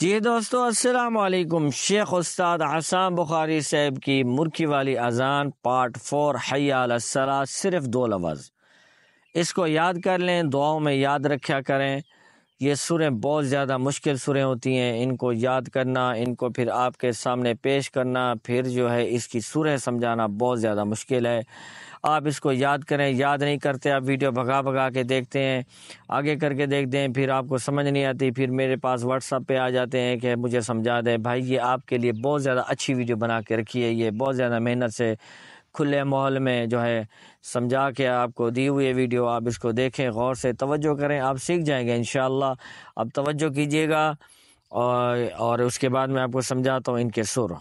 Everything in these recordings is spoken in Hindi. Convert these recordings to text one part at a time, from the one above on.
जी दोस्तों अस्सलाम वालेकुम शेख उस्ताद आसाम बुखारी साहब की मुरखी वाली अजान पार्ट फोर हयालसला सिर्फ दो लवज इसको याद कर लें दुआओं में याद रखा करें ये सुरें बहुत ज़्यादा मुश्किल सुरें होती हैं इनको याद करना इनको फिर आपके सामने पेश करना फिर जो है इसकी सुरें समझाना बहुत ज़्यादा मुश्किल है आप इसको याद करें याद नहीं करते आप वीडियो भगा भगा के देखते हैं आगे करके देखते हैं फिर आपको समझ नहीं आती फिर मेरे पास व्हाट्सअप पे आ जाते हैं कि मुझे समझा दें भाई ये आपके लिए बहुत ज़्यादा अच्छी वीडियो बना के रखी है ये बहुत ज़्यादा मेहनत से खुले माहौल में जो है समझा के आपको दी हुई वीडियो आप इसको देखें गौर से तवज्जो करें आप सीख जाएंगे इन अब तवज्जो कीजिएगा और और उसके बाद मैं आपको समझाता हूँ इनके सुर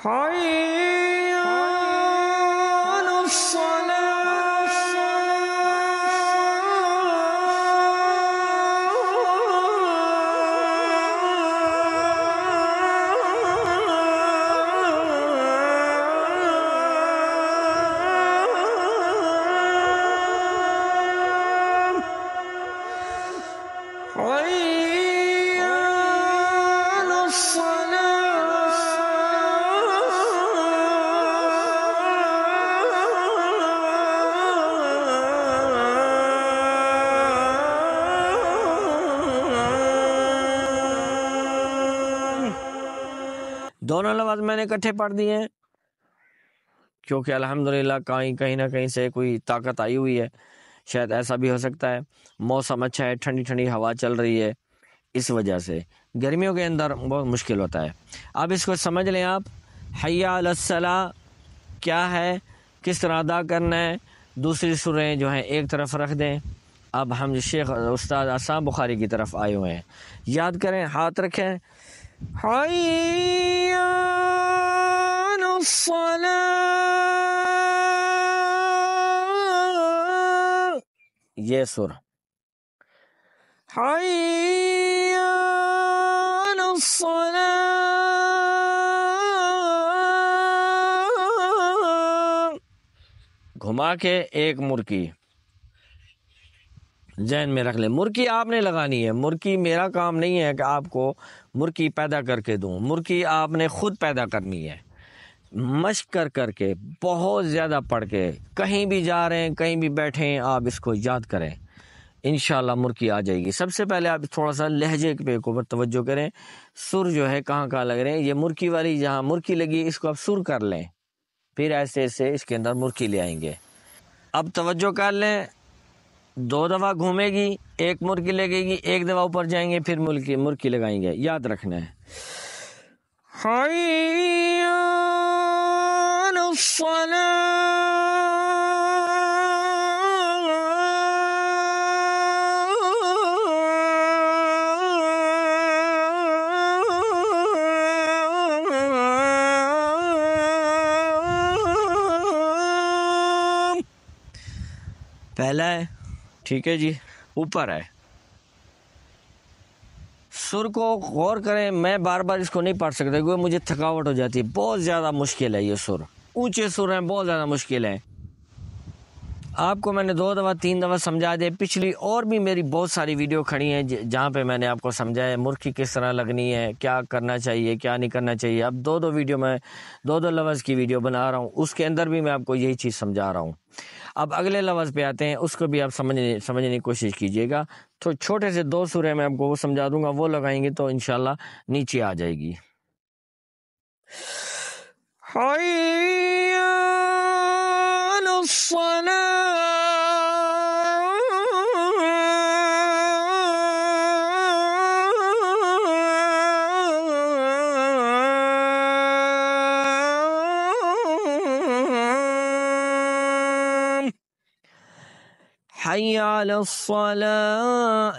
可以。दोनों लफ्ज मैंने इकट्ठे पढ़ दिए हैं क्योंकि अल्हम्दुलिल्लाह कहीं कहीं ना कहीं से कोई ताकत आई हुई है शायद ऐसा भी हो सकता है मौसम अच्छा है ठंडी ठंडी हवा चल रही है इस वजह से गर्मियों के अंदर बहुत मुश्किल होता है अब इसको समझ लें आप हयासला क्या है किस तरह अदा करना है दूसरी सुरें जो हैं एक तरफ रख दें अब हम शेख उस्ताद आसाम बुखारी की तरफ आए हुए हैं याद करें हाथ रखें حي على الصلاة ये सुर حي على الصلاة घुमा के एक मुर्की जहन में रख लें मुर्गी आपने लगानी है मुर्गी मेरा काम नहीं है कि आपको मुर्गी पैदा करके दूँ मुर्गी आपने खुद पैदा करनी है मश्क कर कर के बहुत ज़्यादा पढ़ के कहीं भी जा रहे हैं कहीं भी बैठे हैं आप इसको याद करें इन मुर्गी आ जाएगी सबसे पहले आप थोड़ा सा लहजे पे ऊपर तवज्जो करें सुर जो है कहाँ कहाँ लग रहे हैं ये मुर्गी वाली जहाँ मुर्गी लगी इसको आप सुर कर लें फिर ऐसे ऐसे इसके अंदर मुर्गी ले आएंगे अब तवज्जो कर लें दो दफ़ा घूमेगी एक मुर्गी लगेगी एक दफ़ा ऊपर जाएंगे फिर मुर्गी मुर्गी लगाएंगे याद रखना है पहला है ठीक है जी ऊपर है सुर को गौर करें मैं बार बार इसको नहीं पढ़ सकता क्योंकि मुझे थकावट हो जाती है बहुत ज़्यादा मुश्किल है ये सुर ऊंचे सुर हैं बहुत ज़्यादा मुश्किल है आपको मैंने दो दफ़ा तीन दफ़ा समझा दिया पिछली और भी मेरी बहुत सारी वीडियो खड़ी हैं जहाँ पे मैंने आपको समझाया मुर्खी किस तरह लगनी है क्या करना चाहिए क्या नहीं करना चाहिए अब दो दो वीडियो मैं दो दो लफ्ज़ की वीडियो बना रहा हूँ उसके अंदर भी मैं आपको यही चीज़ समझा रहा हूँ अब अगले लफ्ज़ पे आते हैं उसको भी आप समझने समझने की कोशिश कीजिएगा तो छोटे से दो सुरह मैं आपको वो समझा दूंगा वो लगाएंगे तो इन नीचे आ जाएगी हाई सला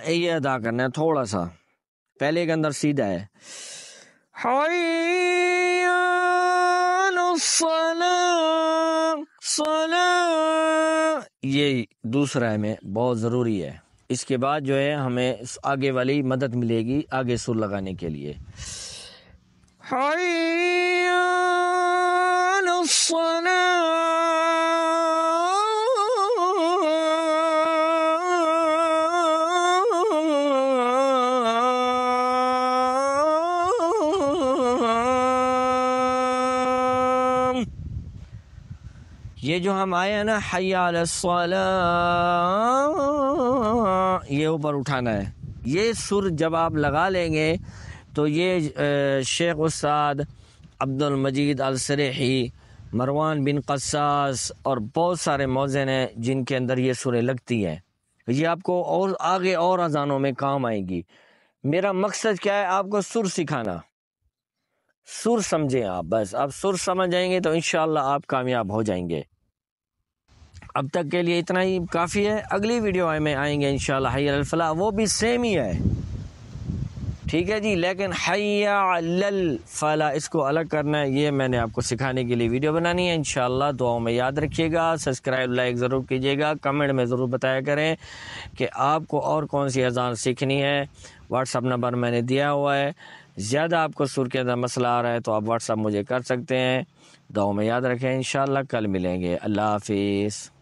ये अदा करना है थोड़ा सा पहले के अंदर सीधा है हाई सला ये दूसरा में बहुत ज़रूरी है इसके बाद जो है हमें आगे वाली मदद मिलेगी आगे सुर लगाने के लिए ये जो हम आए हैं ना हया ये ऊपर उठाना है ये सुर जब आप लगा लेंगे तो ये शेख उस्ताद अब्दुल मजीद अलसरेही मरवान बिन कसास और बहुत सारे मौजन हैं जिनके अंदर ये सुरें लगती हैं ये आपको और आगे और अजानों में काम आएगी मेरा मकसद क्या है आपको सुर सिखाना सुर समझें आप बस आप सुर समझ जाएंगे तो इन आप कामयाब हो जाएंगे अब तक के लिए इतना ही काफ़ी है अगली वीडियो में आएंगे इन शैल वो भी सेम ही है ठीक है जी लेकिन हयाफला फला इसको अलग करना है ये मैंने आपको सिखाने के लिए वीडियो बनानी है इन दुआओं में याद रखिएगा सब्सक्राइब लाइक ज़रूर कीजिएगा कमेंट में ज़रूर बताया करें कि आपको और कौन सी अजान सीखनी है व्हाट्सअप नंबर मैंने दिया हुआ है ज़्यादा आपको सुर के अंदर मसला आ रहा है तो आप व्हाट्सअप मुझे कर सकते हैं दुआओं में याद रखें इन कल मिलेंगे अल्लाह हाफिज़